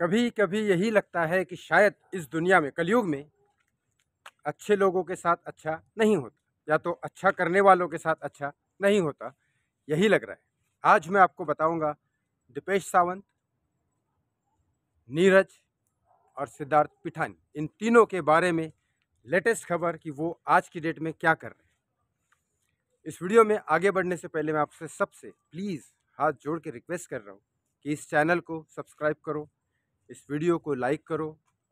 कभी कभी यही लगता है कि शायद इस दुनिया में कलयुग में अच्छे लोगों के साथ अच्छा नहीं होता या तो अच्छा करने वालों के साथ अच्छा नहीं होता यही लग रहा है आज मैं आपको बताऊंगा दीपेश सावंत नीरज और सिद्धार्थ पिठानी इन तीनों के बारे में लेटेस्ट खबर कि वो आज की डेट में क्या कर रहे हैं इस वीडियो में आगे बढ़ने से पहले मैं आपसे सबसे प्लीज़ हाथ जोड़ के रिक्वेस्ट कर रहा हूँ कि इस चैनल को सब्सक्राइब करो इस वीडियो को लाइक करो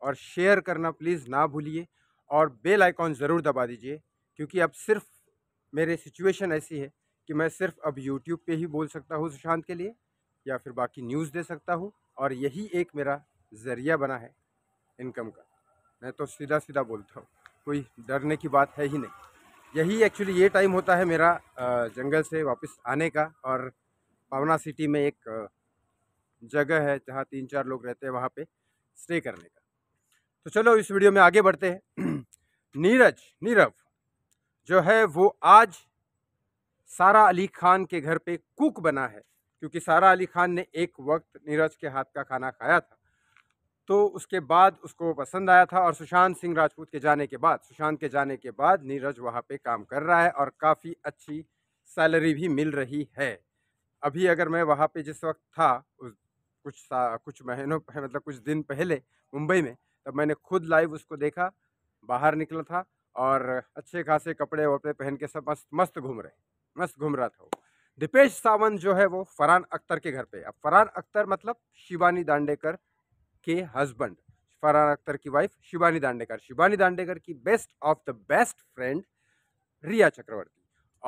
और शेयर करना प्लीज़ ना भूलिए और बेल आइकॉन ज़रूर दबा दीजिए क्योंकि अब सिर्फ मेरे सिचुएशन ऐसी है कि मैं सिर्फ अब यूट्यूब पे ही बोल सकता हूँ सुशांत के लिए या फिर बाकी न्यूज़ दे सकता हूँ और यही एक मेरा ज़रिया बना है इनकम का मैं तो सीधा सीधा बोलता हूँ कोई डरने की बात है ही नहीं यही एक्चुअली ये टाइम होता है मेरा जंगल से वापस आने का और पावना सिटी में एक जगह है जहाँ तीन चार लोग रहते हैं वहाँ पे स्टे करने का तो चलो इस वीडियो में आगे बढ़ते हैं नीरज नीरव जो है वो आज सारा अली खान के घर पे कुक बना है क्योंकि सारा अली खान ने एक वक्त नीरज के हाथ का खाना खाया था तो उसके बाद उसको पसंद आया था और सुशांत सिंह राजपूत के जाने के बाद सुशांत के जाने के बाद नीरज वहाँ पे काम कर रहा है और काफ़ी अच्छी सैलरी भी मिल रही है अभी अगर मैं वहाँ पे जिस वक्त था उस कुछ सा कुछ महीनों मतलब कुछ दिन पहले मुंबई में तब मैंने खुद लाइव उसको देखा बाहर निकला था और अच्छे खासे कपड़े वपड़े पहन के सब मस्त मस्त घूम रहे मस्त घूम रहा था वो दीपेश सावंत जो है वो फरहान अख्तर के घर पे अब फरहान अख्तर मतलब शिवानी दांडेकर के हस्बैंड फरहान अख्तर की वाइफ शिवानी दांडेकर शिवानी दांडेकर की best of the best friend Rhea Chakraborty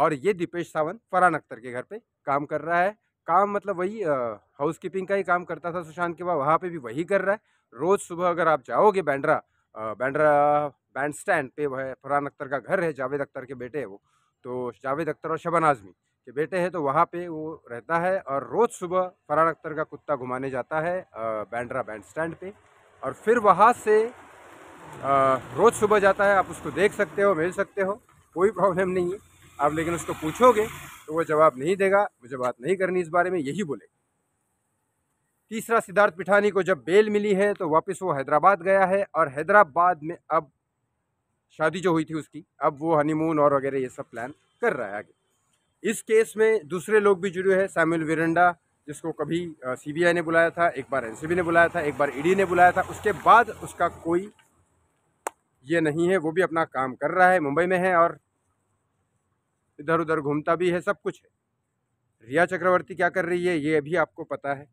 और ये दीपेश सावंत फरहान अख्तर के घर पे काम कर रहा है काम मतलब वही हाउस कीपिंग का ही काम करता था सुशांत के बाद वहाँ पे भी वही कर रहा है रोज़ सुबह अगर आप जाओगे बैंड्रा बैंड्रा बैंड स्टैंड पे वह फरहान अख्तर का घर है जावेद अख्तर के बेटे है वो तो जावेद अख्तर और शबन आजमी के बेटे हैं तो वहाँ पे वो रहता है और रोज़ सुबह फरहान अख्तर का कुत्ता घुमाने जाता है बैंड्रा बैंड स्टैंड पर और फिर वहाँ से रोज़ सुबह जाता है आप उसको देख सकते हो मिल सकते हो कोई प्रॉब्लम नहीं है आप लेकिन उसको पूछोगे तो वो जवाब नहीं देगा मुझे बात नहीं करनी इस बारे में यही बोलेगा तीसरा सिद्धार्थ पिठानी को जब बेल मिली है तो वापस वो हैदराबाद गया है और हैदराबाद में अब शादी जो हुई थी उसकी अब वो हनीमून और वगैरह ये सब प्लान कर रहा है आगे इस केस में दूसरे लोग भी जुड़े हैं सैमुअल विरंडा जिसको कभी सीबीआई ने बुलाया था एक बार एनसीबी ने बुलाया था एक बार ईडी e ने बुलाया था उसके बाद उसका कोई ये नहीं है वो भी अपना काम कर रहा है मुंबई में है और इधर उधर घूमता भी है सब कुछ है रिया चक्रवर्ती क्या कर रही है ये भी आपको पता है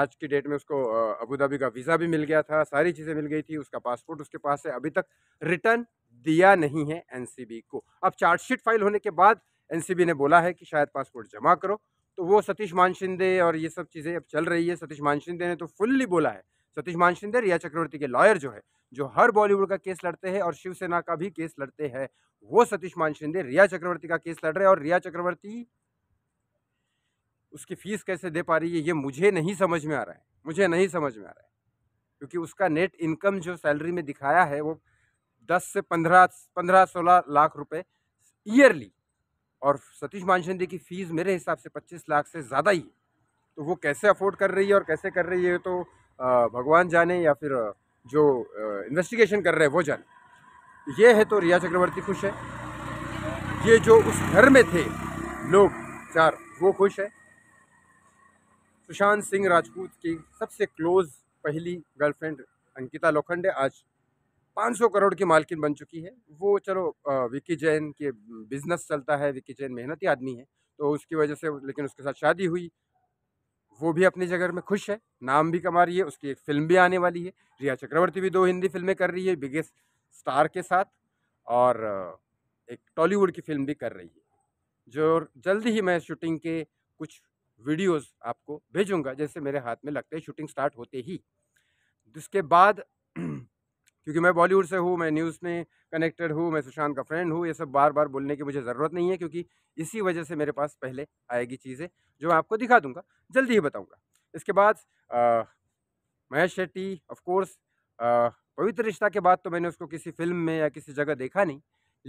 आज की डेट में उसको अबू धाबी का वीज़ा भी मिल गया था सारी चीज़ें मिल गई थी उसका पासपोर्ट उसके पास है अभी तक रिटर्न दिया नहीं है एनसीबी को अब चार्जशीट फाइल होने के बाद एन ने बोला है कि शायद पासपोर्ट जमा करो तो वो सतीश मानशिंदे और ये सब चीज़ें अब चल रही है सतीश मानशिंदे ने तो फुल्ली बोला है सतीश मान शिंदे रिया चक्रवर्ती के लॉयर जो है जो हर बॉलीवुड का केस लड़ते हैं और शिवसेना का भी केस लड़ते हैं वो सतीश मान शिंदे रिया चक्रवर्ती का केस लड़ रहे हैं और रिया चक्रवर्ती उसकी फीस कैसे दे पा रही है ये मुझे नहीं समझ में आ रहा है मुझे नहीं समझ में आ रहा है क्योंकि उसका नेट इनकम जो सैलरी में दिखाया है वो दस से पंद्रह पंद्रह सोलह लाख रुपए ईयरली और सतीश मानशिंदे की फ़ीस मेरे हिसाब से पच्चीस लाख से ज़्यादा ही है तो वो कैसे अफोर्ड कर रही है और कैसे कर रही है तो भगवान जाने या फिर जो इन्वेस्टिगेशन कर रहे हैं वो जाने ये है तो रिया चक्रवर्ती खुश है ये जो उस घर में थे लोग चार वो खुश है सुशांत सिंह राजपूत की सबसे क्लोज पहली गर्लफ्रेंड अंकिता लोखंडे आज 500 करोड़ की मालकिन बन चुकी है वो चलो विकी जैन के बिजनेस चलता है विकी जैन मेहनती आदमी है तो उसकी वजह से लेकिन उसके साथ शादी हुई वो भी अपनी जगह में खुश है नाम भी कमा रही है उसकी एक फ़िल्म भी आने वाली है रिया चक्रवर्ती भी दो हिंदी फिल्में कर रही है बिगेस्ट स्टार के साथ और एक टॉलीवुड की फिल्म भी कर रही है जो जल्दी ही मैं शूटिंग के कुछ वीडियोस आपको भेजूंगा जैसे मेरे हाथ में लगते हैं शूटिंग स्टार्ट होते ही जिसके बाद क्योंकि मैं बॉलीवुड से हूँ मैं न्यूज़ में कनेक्टेड हूँ मैं सुशांत का फ्रेंड हूँ ये सब बार बार बोलने की मुझे ज़रूरत नहीं है क्योंकि इसी वजह से मेरे पास पहले आएगी चीज़ें जो मैं आपको दिखा दूँगा जल्दी ही बताऊँगा इसके बाद महेश शेट्टी ऑफकोर्स पवित्र रिश्ता के बाद तो मैंने उसको किसी फिल्म में या किसी जगह देखा नहीं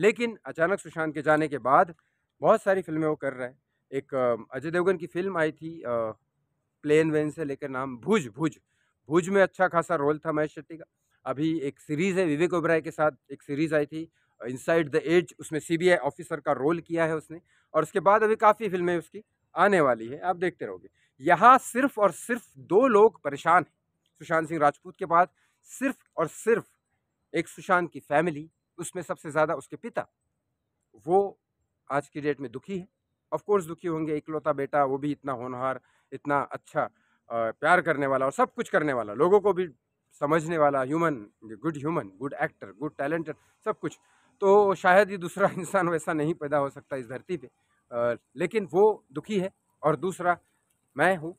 लेकिन अचानक सुशांत के जाने के बाद बहुत सारी फिल्में वो कर रहे हैं एक अजय देवगन की फिल्म आई थी प्लेन वेन से लेकर नाम भुज भुज भुज में अच्छा खासा रोल था महेश शेट्टी का अभी एक सीरीज़ है विवेक ओबराय के साथ एक सीरीज़ आई थी इनसाइड द एज उसमें सीबीआई ऑफिसर का रोल किया है उसने और उसके बाद अभी काफ़ी फिल्में उसकी आने वाली है आप देखते रहोगे यहाँ सिर्फ और सिर्फ दो लोग परेशान हैं सुशांत सिंह राजपूत के बाद सिर्फ और सिर्फ एक सुशांत की फैमिली उसमें सबसे ज़्यादा उसके पिता वो आज की डेट में दुखी है ऑफकोर्स दुखी होंगे इकलौता बेटा वो भी इतना होनहार इतना अच्छा प्यार करने वाला और सब कुछ करने वाला लोगों को भी समझने वाला human good human good actor good talented सब कुछ तो शायद ही दूसरा इंसान वैसा नहीं पैदा हो सकता इस धरती पे लेकिन वो दुखी है और दूसरा मैं हूँ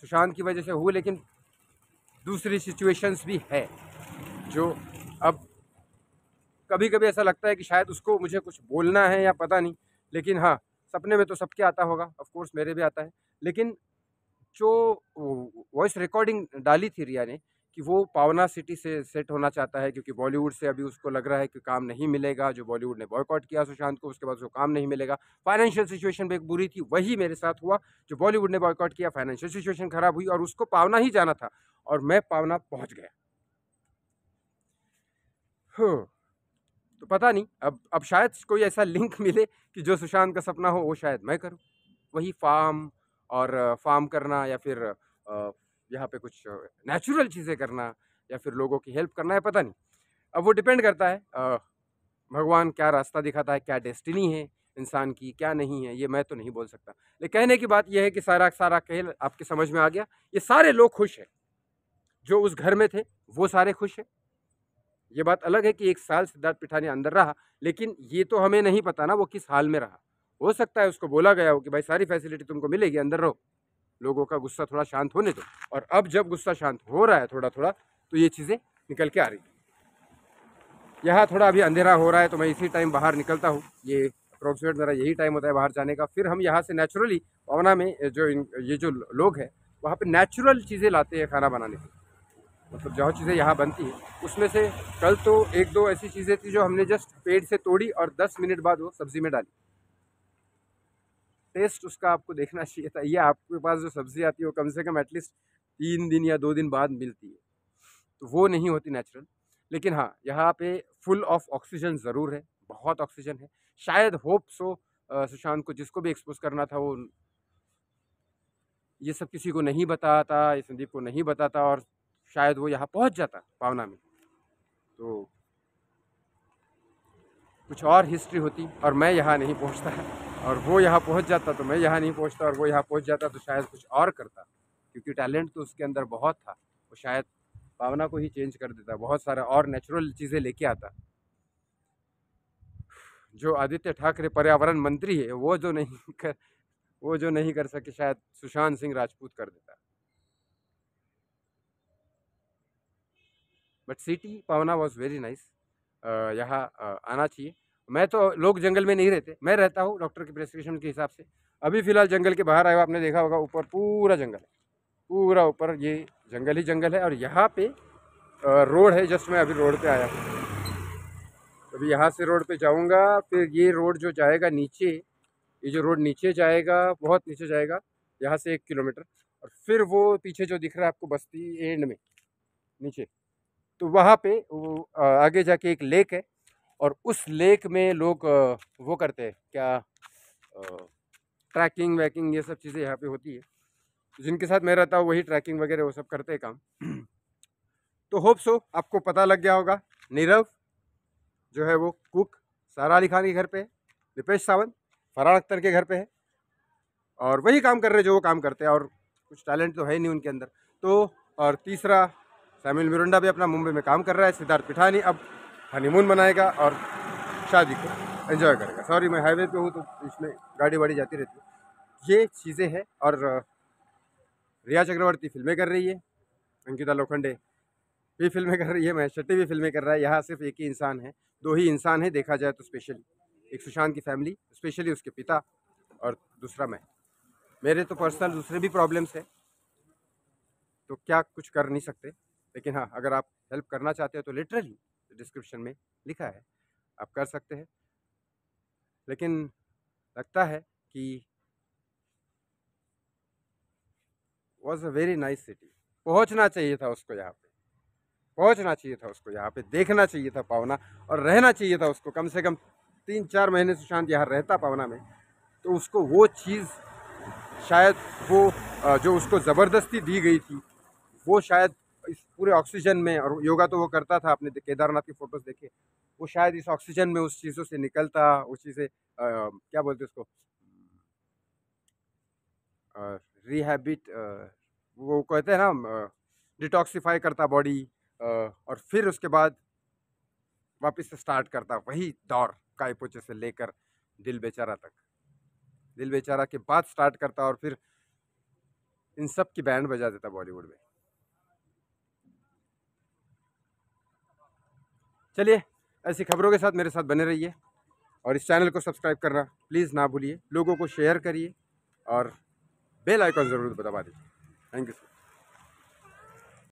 सुशांत की वजह से हूँ लेकिन दूसरी सिचुएशंस भी है जो अब कभी कभी ऐसा लगता है कि शायद उसको मुझे कुछ बोलना है या पता नहीं लेकिन हाँ सपने में तो सबके आता होगा ऑफकोर्स मेरे भी आता है लेकिन जो वॉइस रिकॉर्डिंग डाली थी रिया ने कि वो पावना सिटी से सेट होना चाहता है क्योंकि बॉलीवुड से अभी उसको लग रहा है कि काम नहीं मिलेगा जो बॉलीवुड ने बॉयकॉट किया सुशांत को उसके बाद उसको काम नहीं मिलेगा फाइनेंशियल सिचुएशन भी एक बुरी थी वही मेरे साथ हुआ जो बॉलीवुड ने बॉयकॉट किया फाइनेंशियल सिचुएशन ख़राब हुई और उसको पावना ही जाना था और मैं पावना पहुँच गया तो पता नहीं अब अब शायद कोई ऐसा लिंक मिले कि जो सुशांत का सपना हो वो शायद मैं करूँ वही फार्म और फार्म करना या फिर यहाँ पे कुछ नेचुरल चीज़ें करना या फिर लोगों की हेल्प करना है पता नहीं अब वो डिपेंड करता है भगवान क्या रास्ता दिखाता है क्या डेस्टिनी है इंसान की क्या नहीं है ये मैं तो नहीं बोल सकता लेकिन कहने की बात यह है कि सारा सारा खेल आपके समझ में आ गया ये सारे लोग खुश हैं जो उस घर में थे वो सारे खुश हैं ये बात अलग है कि एक साल सिद्धार्थ पिठानी अंदर रहा लेकिन ये तो हमें नहीं पता ना वो किस हाल में रहा हो सकता है उसको बोला गया हो कि भाई सारी फैसिलिटी तुमको मिलेगी अंदर रहो लोगों का गुस्सा थोड़ा शांत होने दो और अब जब गुस्सा शांत हो रहा है थोड़ा थोड़ा तो ये चीज़ें निकल के आ रही यहाँ थोड़ा अभी अंधेरा हो रहा है तो मैं इसी टाइम बाहर निकलता हूँ ये अप्रोक्सीमेट मेरा यही टाइम होता है बाहर जाने का फिर हम यहाँ से नेचुरली पवना में जो ये जो लोग हैं वहाँ पर नेचुरल चीज़ें लाते हैं खाना बनाने के मतलब जो चीज़ें यहाँ बनती हैं उसमें से कल तो एक दो ऐसी चीज़ें थी जो हमने जस्ट पेड़ से तोड़ी और दस मिनट बाद वो सब्ज़ी में डाली टेस्ट उसका आपको देखना चाहिए था ये आपके पास जो सब्ज़ी आती है वो कम से कम एटलीस्ट तीन दिन या दो दिन बाद मिलती है तो वो नहीं होती नेचुरल लेकिन हाँ यहाँ पे फुल ऑफ ऑक्सीजन ज़रूर है बहुत ऑक्सीजन है शायद होप सो सुशांत को जिसको भी एक्सपोज करना था वो ये सब किसी को नहीं बताता ये संदीप को नहीं बताता और शायद वो यहाँ पहुँच जाता पावना में तो कुछ और हिस्ट्री होती और मैं यहाँ नहीं पहुँचता और वो यहाँ पहुँच जाता तो मैं यहाँ नहीं पहुँचता और वो यहाँ पहुँच जाता तो शायद कुछ और करता क्योंकि टैलेंट तो उसके अंदर बहुत था वो शायद भावना को ही चेंज कर देता बहुत सारा और नेचुरल चीज़ें लेके आता जो आदित्य ठाकरे पर्यावरण मंत्री है वो जो नहीं कर वो जो नहीं कर सके शायद सुशांत सिंह राजपूत कर देता बट सिटी पावना वॉज वेरी नाइस यहाँ आना चाहिए मैं तो लोग जंगल में नहीं रहते मैं रहता हूँ डॉक्टर के प्रेस्क्रिप्शन के हिसाब से अभी फ़िलहाल जंगल के बाहर आए आपने देखा होगा ऊपर पूरा जंगल है पूरा ऊपर ये जंगल ही जंगल है और यहाँ पे रोड है जस्ट मैं अभी रोड पे आया हूँ अभी यहाँ से रोड पे जाऊँगा फिर ये रोड जो जाएगा नीचे ये जो रोड नीचे जाएगा बहुत नीचे जाएगा यहाँ से एक किलोमीटर और फिर वो पीछे जो दिख रहा है आपको बस्ती एंड में नीचे तो वहाँ पर वो आगे जाके एक लेक है और उस लेक में लोग वो करते हैं क्या ट्रैकिंग वैकिंग ये सब चीज़ें यहाँ पे होती है जिनके साथ मैं रहता हूँ वही ट्रैकिंग वगैरह वो सब करते हैं काम तो होप सो आपको पता लग गया होगा नीरव जो है वो कुक सारा अली खान के घर पे है दीपेश सावंत फरहान अख्तर के घर पे है और वही काम कर रहे हैं जो वो काम करते हैं और कुछ टैलेंट तो है ही नहीं उनके अंदर तो और तीसरा सैमिल मिरुंडा भी अपना मुंबई में काम कर रहा है सिद्धार्थ पिठानी अब हनीमून मनाएगा और शादी को एंजॉय करेगा सॉरी मैं हाईवे पे हूँ तो इसमें गाड़ी वाड़ी जाती रहती है ये चीज़ें हैं और रिया चक्रवर्ती फिल्में कर रही है अंकिता लोखंडे भी फिल्में कर रही है महेश शेट्टी भी फिल्में कर रहा है यहाँ सिर्फ एक ही इंसान है दो ही इंसान है देखा जाए तो स्पेशली एक सुशांत की फैमिली स्पेशली उसके पिता और दूसरा मैं मेरे तो पर्सनल दूसरे भी प्रॉब्लम्स हैं तो क्या कुछ कर नहीं सकते लेकिन हाँ अगर आप हेल्प करना चाहते हो तो लिटरली डिस्क्रिप्शन में लिखा है आप कर सकते हैं लेकिन लगता है कि was a very nice city पहुंचना चाहिए था उसको यहाँ पे पहुंचना चाहिए था उसको यहाँ पे देखना चाहिए था पावना और रहना चाहिए था उसको कम से कम तीन चार महीने सुशांत यहाँ रहता पावना में तो उसको वो चीज़ शायद वो जो उसको ज़बरदस्ती दी गई थी वो शायद इस पूरे ऑक्सीजन में और योगा तो वो करता था आपने केदारनाथ की फ़ोटोज़ देखे वो शायद इस ऑक्सीजन में उस चीज़ों से निकलता उस चीज़ से क्या बोलते उसको रिहेबिट वो कहते हैं ना डिटॉक्सीफाई करता बॉडी और फिर उसके बाद वापस से स्टार्ट करता वही दौर कायपोचे से लेकर दिल बेचारा तक दिल बेचारा के बाद स्टार्ट करता और फिर इन सब की बैंड बजा देता बॉलीवुड में चलिए ऐसी खबरों के साथ मेरे साथ बने रहिए और इस चैनल को सब्सक्राइब करना प्लीज़ ना भूलिए लोगों को शेयर करिए और बेल आइकॉन ज़रूर दबा दीजिए थैंक यू सर